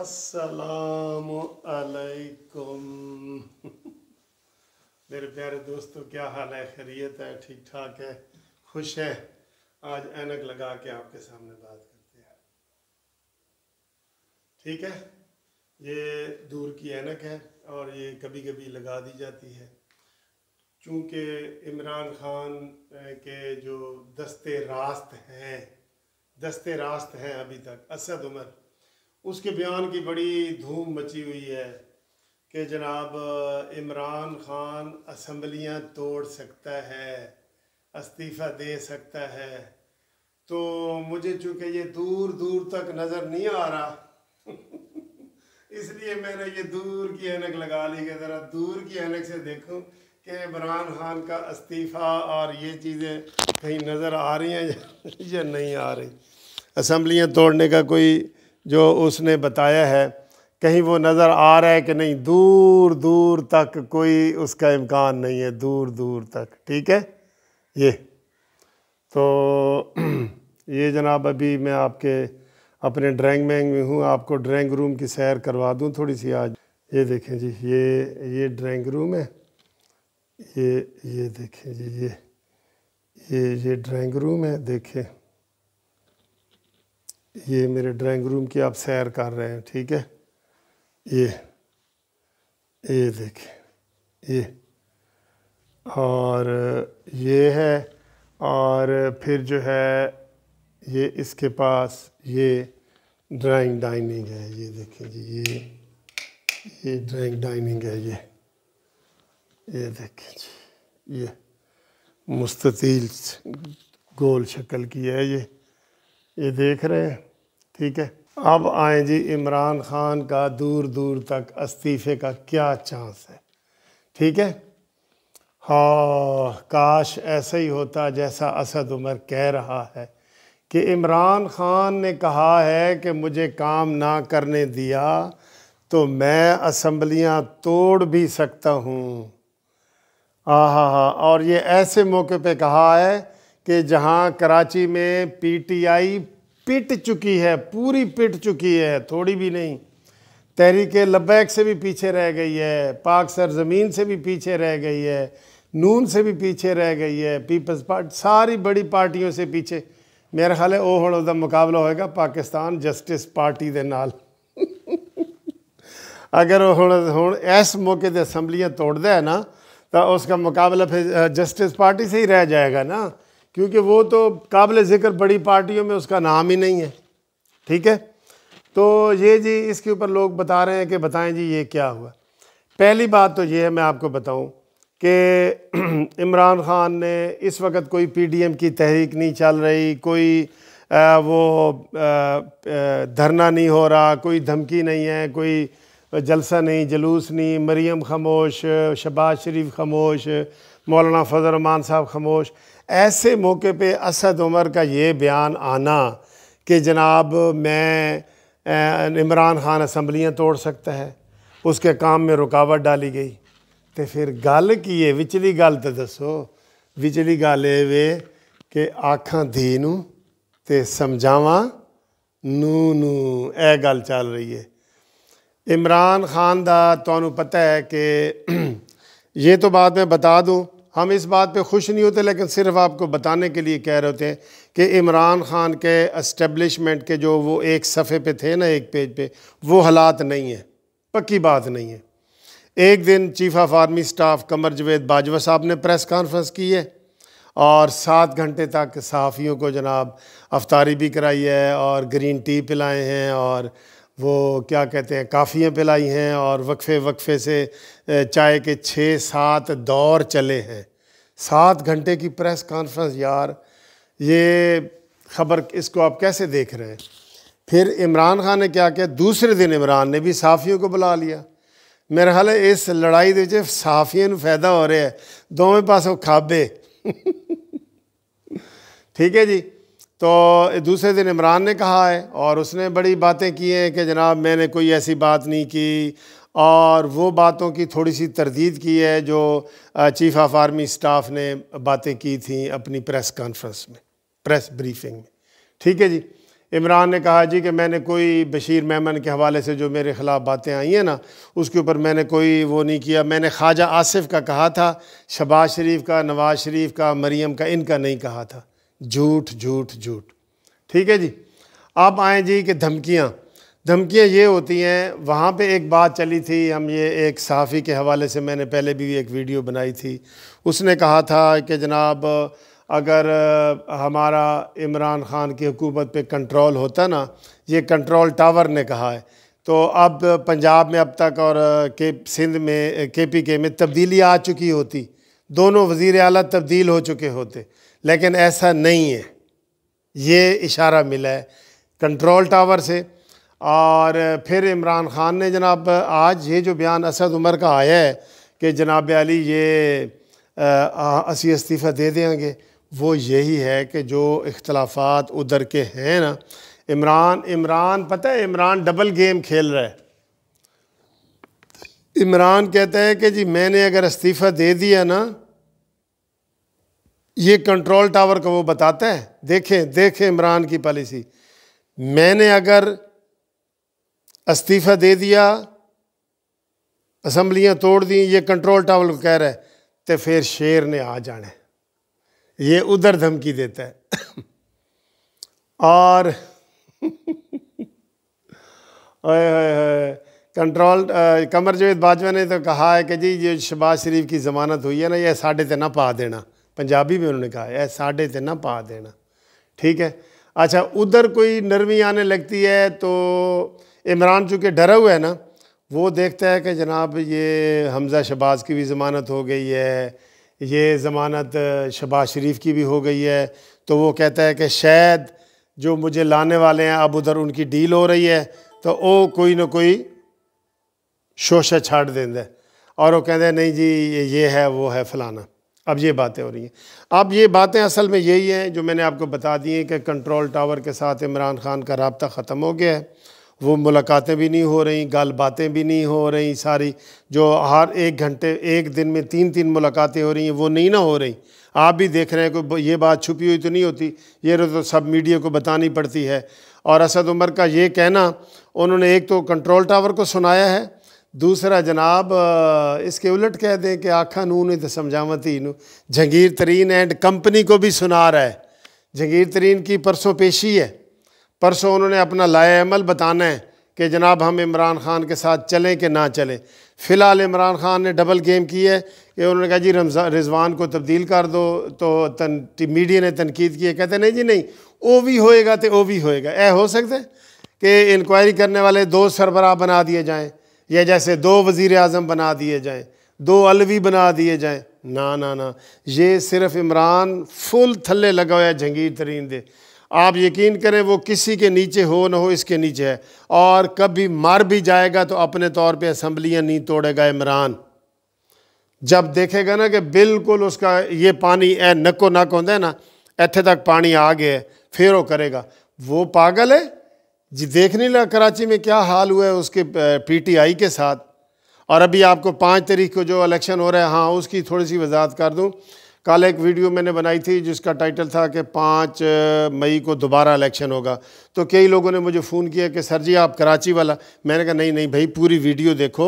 असलकुम मेरे प्यारे दोस्तों क्या हाल है खैरियत है ठीक ठाक है खुश है आज ऐनक लगा के आपके सामने बात करते हैं ठीक है ये दूर की ऐनक है और ये कभी कभी लगा दी जाती है चूँकि इमरान खान के जो दस्ते रास्त हैं दस्ते रास्त हैं अभी तक असद उमर उसके बयान की बड़ी धूम मची हुई है कि जनाब इमरान खान असम्बलियाँ तोड़ सकता है इस्तीफ़ा दे सकता है तो मुझे चूँकि ये दूर दूर तक नज़र नहीं आ रहा इसलिए मैंने ये दूर की एनक लगा ली कि ज़रा दूर की एनक से देखूं कि इमरान खान का इस्तीफ़ा और ये चीज़ें कहीं नज़र आ रही हैं या नहीं आ रही असम्बलियाँ तोड़ने का कोई जो उसने बताया है कहीं वो नज़र आ रहा है कि नहीं दूर दूर तक कोई उसका इम्कान नहीं है दूर दूर तक ठीक है ये तो ये जनाब अभी मैं आपके अपने ड्राइंग मैंग में हूँ आपको ड्राइंग रूम की सैर करवा दूँ थोड़ी सी आज ये देखें जी ये ये ड्राइंग रूम है ये ये देखें जी ये ये ये ड्राइंग रूम है देखें ये मेरे ड्राइंग रूम की आप सैर कर रहे हैं ठीक है ये ये देखें ये और ये है और फिर जो है ये इसके पास ये ड्राइंग डाइनिंग है ये देखें जी ये ये ड्राइंग डाइनिंग है ये ये देखें जी ये मुस्ततील गोल शक्ल की है ये ये देख रहे हैं ठीक है अब आए जी इमरान खान का दूर दूर तक इस्तीफे का क्या चांस है ठीक है हाँ काश ऐसा ही होता जैसा असद उमर कह रहा है कि इमरान ख़ान ने कहा है कि मुझे काम ना करने दिया तो मैं असम्बलियाँ तोड़ भी सकता हूँ आ हाँ हाँ और ये ऐसे मौके पे कहा है कि जहाँ कराची में पीटीआई पिट चुकी है पूरी पिट चुकी है थोड़ी भी नहीं तहरीक लबैक से भी पीछे रह गई है पाक सरजमीन से भी पीछे रह गई है नून से भी पीछे रह गई है पीपल्स पार्टी सारी बड़ी पार्टियों से पीछे मेरा ख्याल है वह उसका मुकाबला होएगा पाकिस्तान जस्टिस पार्टी के नाल अगर ਹੁਣ ਹੁਣ इस मौके ਤੇ ਅਸੈਂਬਲੀਆਂ ਤੋੜਦਾ ਹੈ ਨਾ ਤਾਂ ਉਸ ਦਾ ਮੁਕਾਬਲਾ ਫਿਰ ਜਸਟਿਸ ਪਾਰਟੀ ਸੇ ਹੀ ਰਹਿ क्योंकि वो तो काबिल ज़िक्र बड़ी पार्टियों में उसका नाम ही नहीं है ठीक है तो ये जी इसके ऊपर लोग बता रहे हैं कि बताएं जी ये क्या हुआ पहली बात तो ये है मैं आपको बताऊं कि इमरान ख़ान ने इस वक्त कोई पीडीएम की तहरीक नहीं चल रही कोई आ, वो धरना नहीं हो रहा कोई धमकी नहीं है कोई जलसा नहीं जलूस नहीं मरीम खामोश शबाज शरीफ खामोश मौलाना फजल रमान साहब खामोश ऐसे मौके पे असद उमर का ये बयान आना कि जनाब मैं इमरान खान असम्बलियाँ तोड़ सकता है उसके काम में रुकावट डाली गई तो फिर गल की है विचली गल तो दसो विचली गल ये वे कि आखा धी तो समझाव नू नू ए गल चल रही है इमरान खान का तुम्हें पता है कि ये तो बाद मैं बता दूँ हम इस बात पे खुश नहीं होते लेकिन सिर्फ आपको बताने के लिए कह रहे होते हैं कि इमरान ख़ान के इस्टेब्लिशमेंट के जो वो एक सफ़े पे थे ना एक पेज पे वो हालात नहीं हैं पक्की बात नहीं है एक दिन chief of army staff Qamar Javed Bajwa साहब ने प्रेस कॉन्फ्रेंस की है और सात घंटे तक सहाफ़ियों को जनाब अफ्तारी भी कराई है और ग्रीन टी पिलाए हैं और वो क्या कहते हैं काफ़ियाँ पिलाई हैं और वक्फे वक्फे से चाय के छः सात दौर चले हैं सात घंटे की प्रेस कॉन्फ्रेंस यार ये खबर इसको आप कैसे देख रहे हैं फिर इमरान खान ने क्या किया दूसरे दिन इमरान ने भी साफियों को बुला लिया मेरा ख्याल है इस लड़ाई के सहाफ़ियों फायदा हो रहा है दोवें ਪਾਸੋਂ खाबे ठीक है जी तो दूसरे दिन इमरान ने कहा है और उसने बड़ी बातें की हैं कि जनाब मैंने कोई ऐसी बात नहीं की और वो बातों की थोड़ी सी तरदीद की है जो चीफ ऑफ आर्मी स्टाफ ने बातें की थी अपनी प्रेस कॉन्फ्रेंस में प्रेस ब्रीफिंग में ठीक है जी इमरान ने कहा जी कि मैंने कोई बशीर मेमन के हवाले से जो मेरे ख़िलाफ़ बातें आई हैं ना उसके ऊपर मैंने कोई वो नहीं किया मैंने ख्वाजा आसिफ का कहा था शबाज शरीफ का नवाज़ शरीफ का मरीम का इनका नहीं कहा था झूठ झूठ झूठ ठीक है जी आप आए जी कि धमकियाँ धमकियाँ ये होती हैं वहाँ पे एक बात चली थी हम ये एक सहाफ़ी के हवाले से मैंने पहले भी एक वीडियो बनाई थी उसने कहा था कि जनाब अगर हमारा इमरान ख़ान की हुकूमत पे कंट्रोल होता ना ये कंट्रोल टावर ने कहा है तो अब पंजाब में अब तक और के सिंध में के पी के में तब्दीली आ चुकी होती दोनों वज़ी अल तब्दील हो चुके होते लेकिन ऐसा नहीं है ये इशारा मिला है कंट्रोल टावर से और फिर इमरान ख़ान ने जनाब आज ये जो बयान असद उमर का आया है कि जनाब अली ये असी इस्तीफ़ा दे देंगे वो यही है कि जो इख्तलाफात उधर के हैं ना इमरान इमरान पता है इमरान डबल गेम खेल रहा है इमरान कहता है कि जी मैंने अगर इस्तीफ़ा दे दिया ना ये कंट्रोल टावर को वो बताते हैं देखें देखें इमरान की पॉलिसी मैंने अगर इस्तीफ़ा दे दिया असम्बलियाँ तोड़ दी ये कंट्रोल टावर को कह रहा है तो फिर शेर ने आ जाने ये उधर धमकी देता है और कंट्रोल कमर जवेद बाजवा ने तो कहा है कि जी ये शबाज शरीफ की ज़मानत हुई है ना ये साढ़े तेना पा देना पंजाबी में उन्होंने कहा है साढ़े से ना पा देना ठीक है अच्छा उधर कोई नरमी आने लगती है तो इमरान चूँकि डरा हुआ है ना वो देखता है कि जनाब ये हमज़ा शबाज़ की भी ज़मानत हो गई है ये ज़मानत शबाज शरीफ की भी हो गई है तो वो कहता है कि शायद जो मुझे लाने वाले हैं अब उधर उनकी डील हो रही है तो वो कोई ना कोई शोशा छाड़ देंद और वो कहते हैं नहीं जी ये है वो है फलाना अब ये बातें हो रही हैं अब ये बातें असल में यही हैं जो मैंने आपको बता दी हैं कि कंट्रोल टावर के साथ इमरान खान का रबता ख़त्म हो गया है वो मुलाकातें भी नहीं हो रही गाल बातें भी नहीं हो रही सारी जो हर एक घंटे एक दिन में तीन तीन मुलाकातें हो रही हैं वो नहीं ना हो रही आप भी देख रहे हैं कोई ये बात छुपी हुई तो नहीं होती ये तो सब मीडिया को बतानी पड़ती है और असद उमर का ये कहना उन्होंने एक तो कंट्रोल टावर को सुनाया है दूसरा जनाब इसके उलट कह दें कि आखा नू नहीं तो समझावती नू जंगीर तरीन एंड कंपनी को भी सुना रहा है जंगीर तरीन की परसों पेशी है परसों उन्होंने अपना लाए अमल बताना है कि जनाब हम इमरान खान के साथ चलें कि ना चलें फ़िलहाल इमरान खान ने डबल गेम की है कि उन्होंने कहा जी रमजान रिजवान को तब्दील कर दो तो तन मीडिया ने तनकीद की है कहते नहीं जी नहीं वो भी होएगा तो वो भी होएगा ए हो सकता है कि इंक्वायरी करने वाले दो सरबराह बना दिए जाएँ या जैसे दो वज़ी अजम बना दिए जाएँ दो अलवी बना दिए जाएँ ना ना ना ये सिर्फ इमरान फुल थल्ले लगा हुआ है जंगीर तरीन दे आप यकीन करें वो किसी के नीचे हो ना हो इसके नीचे है और कभी मर भी जाएगा तो अपने तौर पे असम्बलियाँ नहीं तोड़ेगा इमरान जब देखेगा ना कि बिल्कुल उसका ये पानी ए नको नक होता है ना इतने तक पानी आ गया है फिर वो करेगा वो पागल है जी देखने लगा कराची में क्या हाल हुआ है उसके पीटीआई के साथ और अभी आपको पाँच तारीख को जो इलेक्शन हो रहा है हाँ उसकी थोड़ी सी वजाहत कर दूँ कल एक वीडियो मैंने बनाई थी जिसका टाइटल था कि पाँच मई को दोबारा इलेक्शन होगा तो कई लोगों ने मुझे फ़ोन किया कि सर जी आप कराची वाला मैंने कहा नहीं नहीं भाई पूरी वीडियो देखो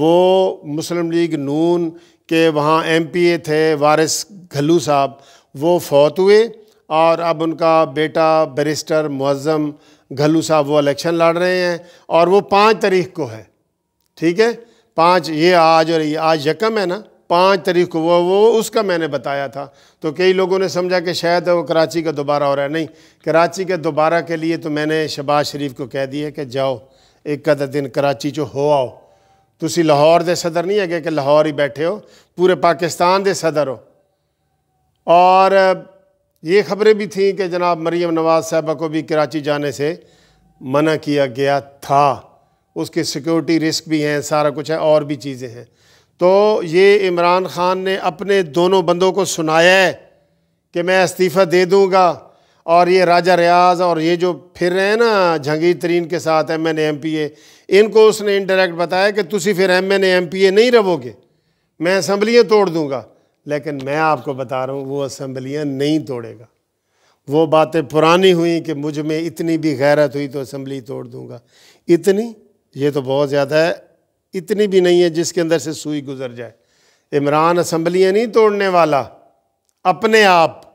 वो मुस्लिम लीग नून के वहाँ ए थे वारिस घल्लू साहब वो फौत हुए और अब उनका बेटा बैरिस्टर मुज़म घल्लू साहब वो इलेक्शन लड़ रहे हैं और वो पाँच तारीख को है ठीक है पाँच ये आज और ये आज यकम है ना पाँच तारीख को वो वो उसका मैंने बताया था तो कई लोगों ने समझा कि शायद वो कराची का दोबारा हो रहा है नहीं कराची के दोबारा के लिए तो मैंने शबाज शरीफ को कह दिया कि जाओ एक अदा दिन कराची चो हो आओ तुम लाहौर दे सदर नहीं है कि लाहौर ही बैठे हो पूरे पाकिस्तान ਦੇ सदर हो और ये खबरें भी थीं कि जनाब मरीम नवाज़ साहबा को भी कराची जाने से मना किया गया था उसके सिक्योरिटी रिस्क भी हैं सारा कुछ है और भी चीज़ें हैं तो ये इमरान ख़ान ने अपने दोनों बंदों को सुनाया है कि मैं इस्तीफ़ा दे दूँगा और ये राजा रियाज और ये जो फिर रहे हैं ना जहंगीर तरीन के साथ M N M P A इनको उसने इनडायरेक्ट बताया कि तुम फिर M N M P A नहीं रहोगे मैं असम्बलियाँ तोड़ दूँगा लेकिन मैं आपको बता रहा हूँ वो असम्बलियाँ नहीं तोड़ेगा वो बातें पुरानी हुई कि मुझ में इतनी भी गैरत हुई तो असम्बली तोड़ दूँगा इतनी ये तो बहुत ज़्यादा है इतनी भी नहीं है जिसके अंदर से सुई गुजर जाए इमरान असम्बलियाँ नहीं तोड़ने वाला अपने आप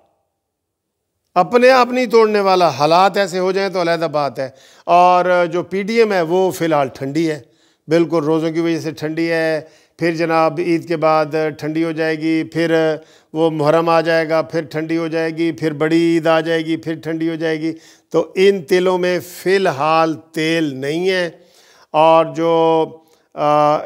अपने आप नहीं तोड़ने वाला हालात ऐसे हो जाए तो अलहदा बात है और जो एम है वो फ़िलहाल ठंडी है बिल्कुल रोज़ों की वजह से ठंडी है फिर जनाब ईद के बाद ठंडी हो जाएगी फिर वो मुहर्रम आ जाएगा फिर ठंडी हो जाएगी फिर बड़ी ईद आ जाएगी फिर ठंडी हो जाएगी तो इन तेलों में फ़िलहाल तेल नहीं है और जो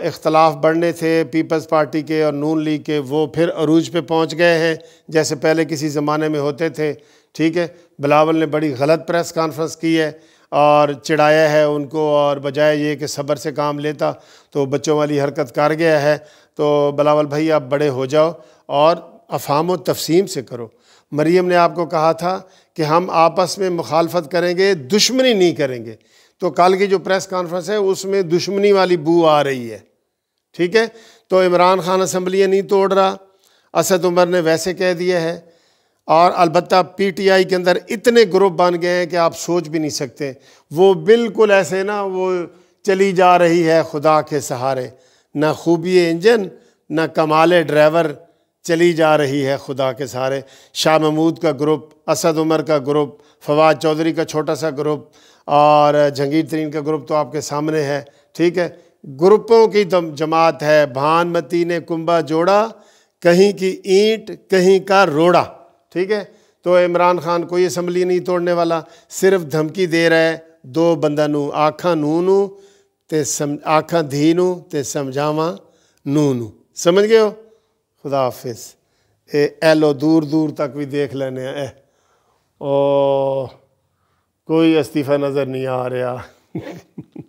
इख्तलाफ बढ़ने थे पीपल्स पार्टी के और नून लीग के वो फिर अरूज पे पहुंच गए हैं जैसे पहले किसी ज़माने में होते थे ठीक है बिलावल ने बड़ी गलत प्रेस कॉन्फ्रेंस की है और चिढ़ाया है उनको और बजाय ये कि सब्र से काम लेता तो बच्चों वाली हरकत कर गया है तो बलावल भाई आप बड़े हो जाओ और अफाम तफसीम से करो मरीम ने आपको कहा था कि हम आपस में मुखालफत करेंगे दुश्मनी नहीं करेंगे तो कल की जो प्रेस कॉन्फ्रेंस है उसमें दुश्मनी वाली बू आ रही है ठीक है तो इमरान खान असम्बलियाँ नहीं तोड़ रहा असद उमर ने वैसे कह दिया है और अलबत् पी टी आई के अंदर इतने ग्रुप बन गए हैं कि आप सोच भी नहीं सकते वो बिल्कुल ऐसे ना वो चली जा रही है खुदा के सहारे ना खूबी इंजन ना कमाल ड्राइवर चली जा रही है खुदा के सहारे शाह महमूद का ग्रुप असद उमर का ग्रुप फवाद चौधरी का छोटा सा ग्रुप और जंगीर तरीन का ग्रुप तो आपके सामने है ठीक है ग्रुपों की जमात है भानमती ने कुंबा जोड़ा कहीं की ईंट कहीं का रोड़ा ठीक है तो इमरान खान कोई असम्बली नहीं तोड़ने वाला सिर्फ धमकी दे रहा है दो बंदा आखा नू नू तो सम आखा धी नू तो समझाव नू नू समझ गए हो खुदा हाफिज एलो दूर दूर तक भी देख लेने कोई अस्तीफा नज़र नहीं आ रहा